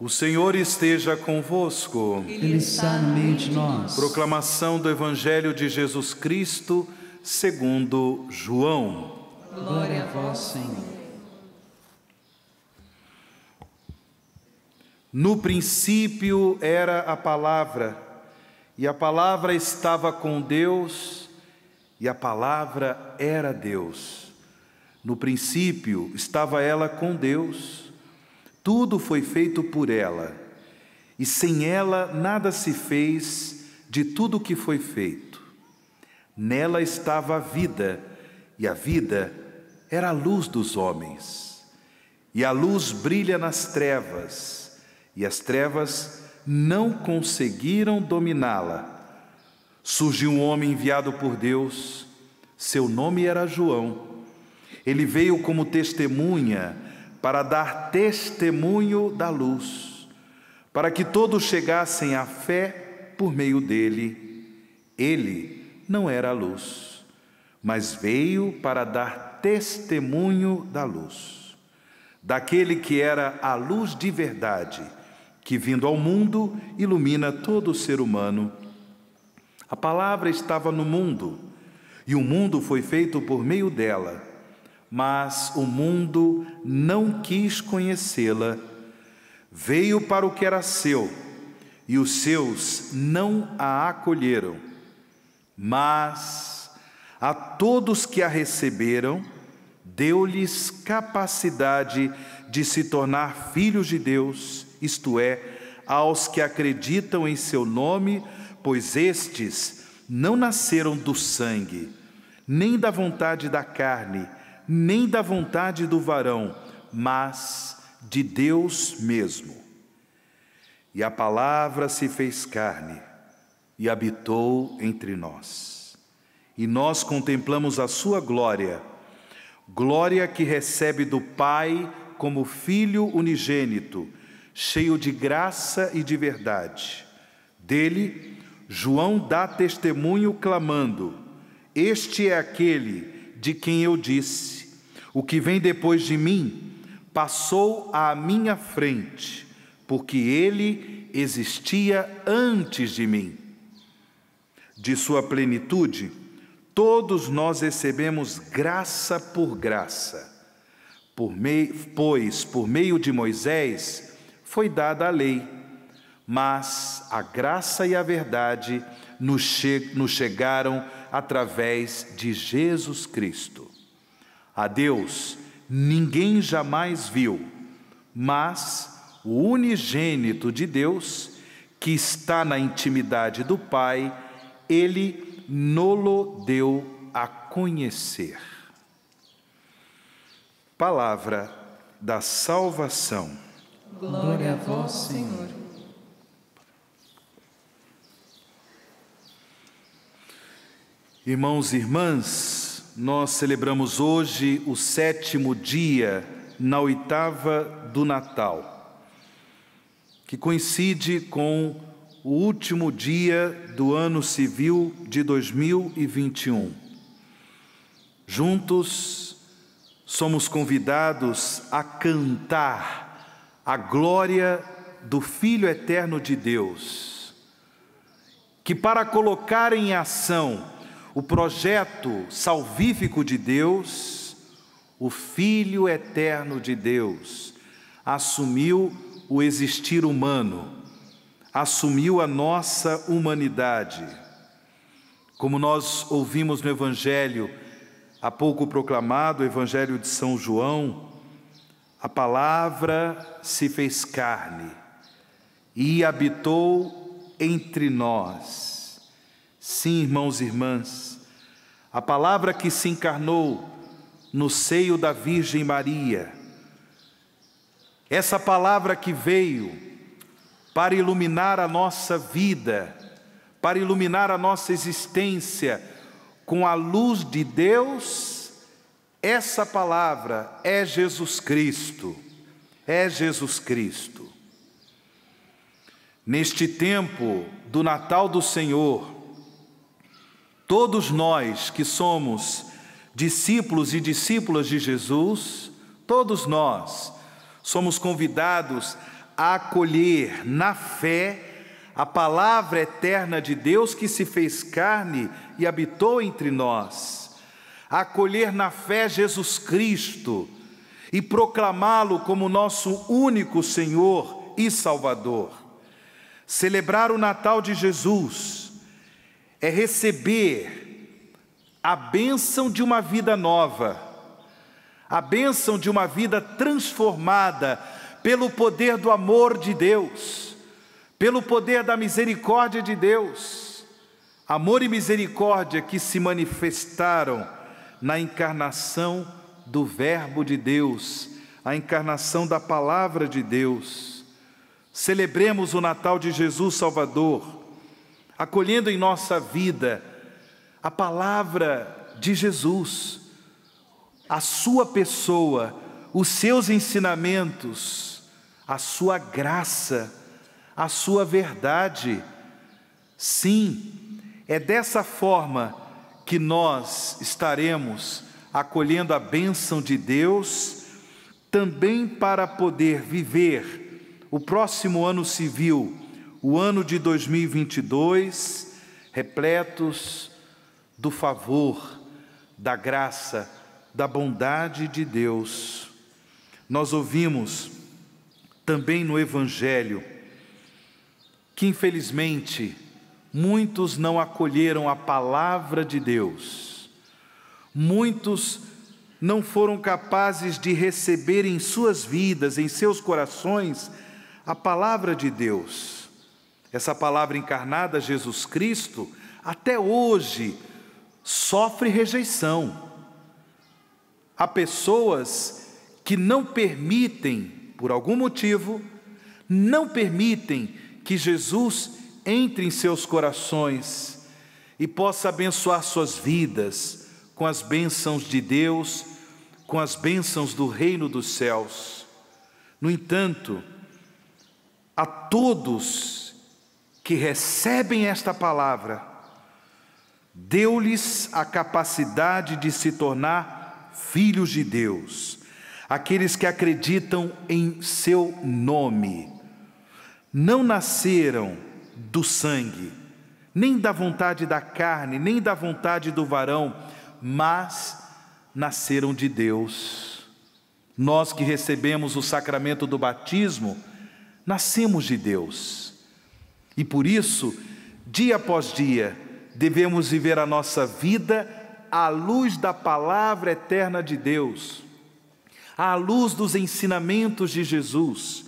O Senhor esteja convosco. Ele está no meio de nós. Proclamação do Evangelho de Jesus Cristo, segundo João. Glória a vós, Senhor. No princípio era a palavra, e a palavra estava com Deus, e a palavra era Deus. No princípio estava ela com Deus, tudo foi feito por ela, e sem ela nada se fez de tudo o que foi feito. Nela estava a vida, e a vida era a luz dos homens. E a luz brilha nas trevas, e as trevas não conseguiram dominá-la. Surgiu um homem enviado por Deus, seu nome era João. Ele veio como testemunha para dar testemunho da luz, para que todos chegassem à fé por meio dele. Ele não era a luz, mas veio para dar testemunho da luz, daquele que era a luz de verdade, que vindo ao mundo ilumina todo o ser humano. A palavra estava no mundo, e o mundo foi feito por meio dela mas o mundo não quis conhecê-la. Veio para o que era seu, e os seus não a acolheram. Mas a todos que a receberam, deu-lhes capacidade de se tornar filhos de Deus, isto é, aos que acreditam em seu nome, pois estes não nasceram do sangue, nem da vontade da carne, nem da vontade do varão, mas de Deus mesmo. E a palavra se fez carne e habitou entre nós. E nós contemplamos a sua glória, glória que recebe do Pai como filho unigênito, cheio de graça e de verdade. Dele, João dá testemunho clamando: Este é aquele de quem eu disse o que vem depois de mim passou à minha frente, porque ele existia antes de mim. De sua plenitude, todos nós recebemos graça por graça. Por pois, por meio de Moisés, foi dada a lei, mas a graça e a verdade nos, che nos chegaram através de Jesus Cristo. A Deus ninguém jamais viu, mas o unigênito de Deus, que está na intimidade do Pai, ele nolo deu a conhecer. Palavra da salvação. Glória a vós, Senhor. Irmãos e irmãs, nós celebramos hoje o sétimo dia na oitava do Natal, que coincide com o último dia do ano civil de 2021. Juntos, somos convidados a cantar a glória do Filho Eterno de Deus, que para colocar em ação o projeto salvífico de Deus, o Filho eterno de Deus, assumiu o existir humano, assumiu a nossa humanidade. Como nós ouvimos no Evangelho há pouco proclamado, o Evangelho de São João, a palavra se fez carne e habitou entre nós. Sim, irmãos e irmãs, a palavra que se encarnou no seio da Virgem Maria, essa palavra que veio para iluminar a nossa vida, para iluminar a nossa existência com a luz de Deus, essa palavra é Jesus Cristo, é Jesus Cristo. Neste tempo do Natal do Senhor, Todos nós que somos discípulos e discípulas de Jesus, todos nós somos convidados a acolher na fé a palavra eterna de Deus que se fez carne e habitou entre nós, a acolher na fé Jesus Cristo e proclamá-lo como nosso único Senhor e Salvador. Celebrar o Natal de Jesus é receber a bênção de uma vida nova, a bênção de uma vida transformada pelo poder do amor de Deus, pelo poder da misericórdia de Deus. Amor e misericórdia que se manifestaram na encarnação do Verbo de Deus, a encarnação da Palavra de Deus. Celebremos o Natal de Jesus Salvador acolhendo em nossa vida a palavra de Jesus, a sua pessoa, os seus ensinamentos, a sua graça, a sua verdade. Sim, é dessa forma que nós estaremos acolhendo a bênção de Deus, também para poder viver o próximo ano civil o ano de 2022 repletos do favor, da graça, da bondade de Deus. Nós ouvimos também no Evangelho que, infelizmente, muitos não acolheram a palavra de Deus, muitos não foram capazes de receber em suas vidas, em seus corações, a palavra de Deus. Essa palavra encarnada, Jesus Cristo, até hoje sofre rejeição. Há pessoas que não permitem, por algum motivo, não permitem que Jesus entre em seus corações e possa abençoar suas vidas com as bênçãos de Deus, com as bênçãos do reino dos céus. No entanto, a todos que recebem esta palavra, deu-lhes a capacidade de se tornar filhos de Deus, aqueles que acreditam em seu nome. Não nasceram do sangue, nem da vontade da carne, nem da vontade do varão, mas nasceram de Deus. Nós que recebemos o sacramento do batismo, nascemos de Deus. E por isso, dia após dia, devemos viver a nossa vida à luz da palavra eterna de Deus, à luz dos ensinamentos de Jesus,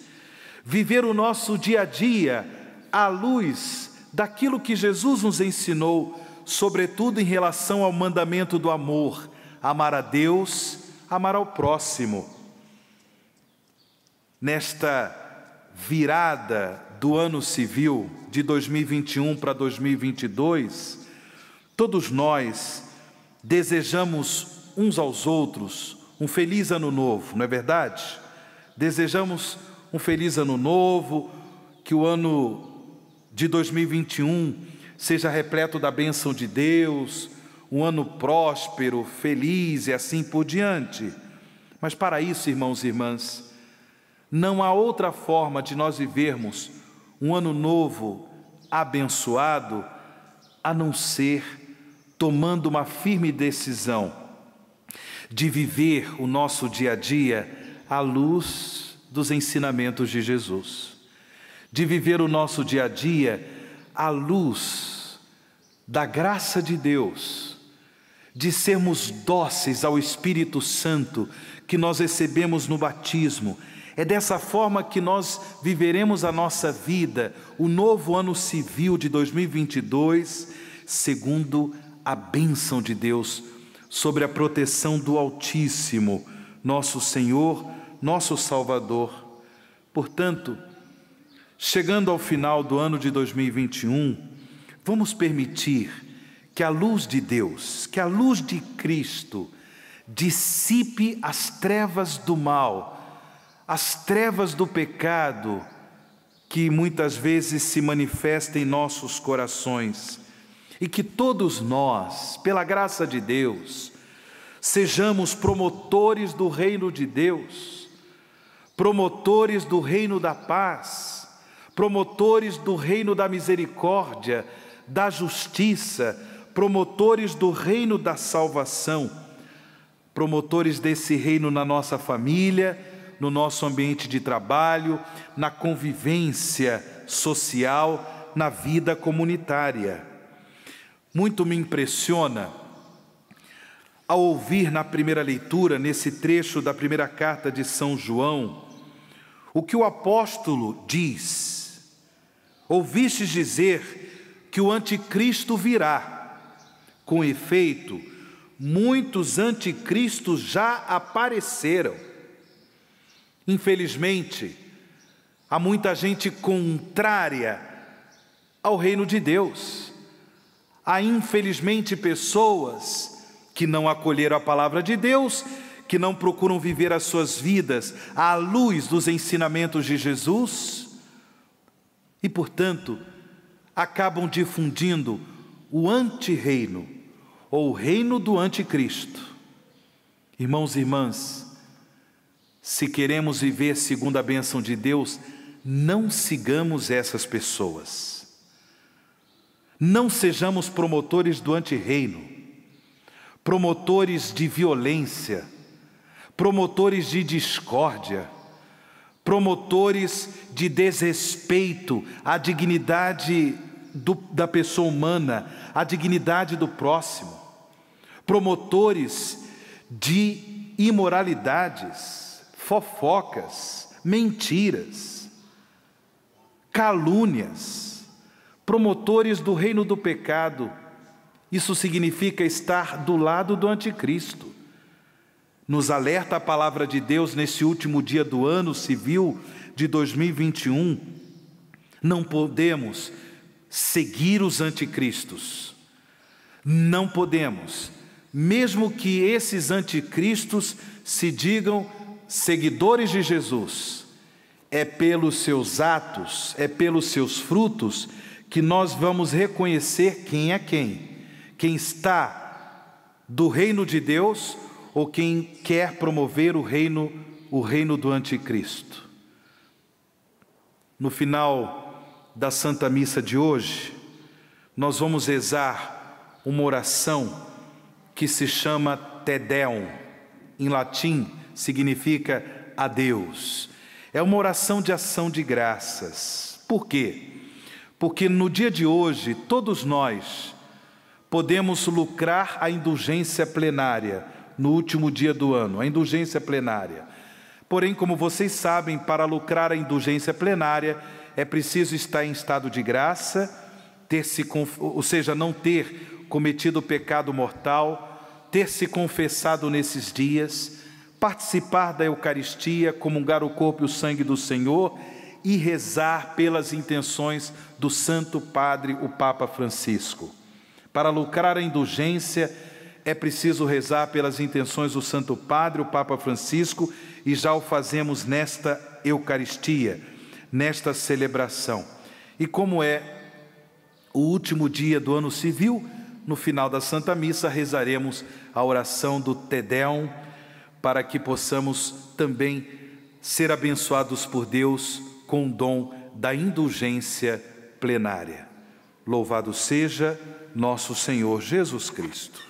viver o nosso dia a dia à luz daquilo que Jesus nos ensinou, sobretudo em relação ao mandamento do amor, amar a Deus, amar ao próximo. Nesta virada do ano civil de 2021 para 2022, todos nós desejamos uns aos outros um feliz ano novo, não é verdade? Desejamos um feliz ano novo, que o ano de 2021 seja repleto da bênção de Deus, um ano próspero, feliz e assim por diante. Mas para isso, irmãos e irmãs, não há outra forma de nós vivermos um ano novo abençoado, a não ser tomando uma firme decisão de viver o nosso dia a dia à luz dos ensinamentos de Jesus, de viver o nosso dia a dia à luz da graça de Deus, de sermos dóceis ao Espírito Santo que nós recebemos no batismo é dessa forma que nós viveremos a nossa vida, o novo ano civil de 2022, segundo a bênção de Deus, sobre a proteção do Altíssimo, nosso Senhor, nosso Salvador. Portanto, chegando ao final do ano de 2021, vamos permitir que a luz de Deus, que a luz de Cristo, dissipe as trevas do mal as trevas do pecado que muitas vezes se manifesta em nossos corações e que todos nós, pela graça de Deus, sejamos promotores do reino de Deus, promotores do reino da paz, promotores do reino da misericórdia, da justiça, promotores do reino da salvação, promotores desse reino na nossa família no nosso ambiente de trabalho, na convivência social, na vida comunitária. Muito me impressiona ao ouvir na primeira leitura, nesse trecho da primeira carta de São João, o que o apóstolo diz. Ouvistes dizer que o anticristo virá. Com efeito, muitos anticristos já apareceram Infelizmente, há muita gente contrária ao reino de Deus. Há, infelizmente, pessoas que não acolheram a palavra de Deus, que não procuram viver as suas vidas à luz dos ensinamentos de Jesus e, portanto, acabam difundindo o antirreino ou o reino do anticristo. Irmãos e irmãs, se queremos viver segundo a bênção de Deus, não sigamos essas pessoas. Não sejamos promotores do antirreino, promotores de violência, promotores de discórdia, promotores de desrespeito à dignidade do, da pessoa humana, à dignidade do próximo, promotores de imoralidades fofocas, mentiras, calúnias, promotores do reino do pecado. Isso significa estar do lado do anticristo. Nos alerta a palavra de Deus nesse último dia do ano civil de 2021. Não podemos seguir os anticristos. Não podemos, mesmo que esses anticristos se digam seguidores de Jesus, é pelos seus atos, é pelos seus frutos, que nós vamos reconhecer quem é quem. Quem está do reino de Deus ou quem quer promover o reino, o reino do anticristo. No final da Santa Missa de hoje, nós vamos rezar uma oração que se chama Te Deum, em latim, significa a Deus. É uma oração de ação de graças. Por quê? Porque no dia de hoje, todos nós podemos lucrar a indulgência plenária no último dia do ano, a indulgência plenária. Porém, como vocês sabem, para lucrar a indulgência plenária é preciso estar em estado de graça, ter se, ou seja, não ter cometido pecado mortal, ter se confessado nesses dias participar da Eucaristia, comungar o corpo e o sangue do Senhor e rezar pelas intenções do Santo Padre, o Papa Francisco. Para lucrar a indulgência, é preciso rezar pelas intenções do Santo Padre, o Papa Francisco, e já o fazemos nesta Eucaristia, nesta celebração. E como é o último dia do ano civil, no final da Santa Missa rezaremos a oração do Tedeum para que possamos também ser abençoados por Deus com o dom da indulgência plenária. Louvado seja nosso Senhor Jesus Cristo.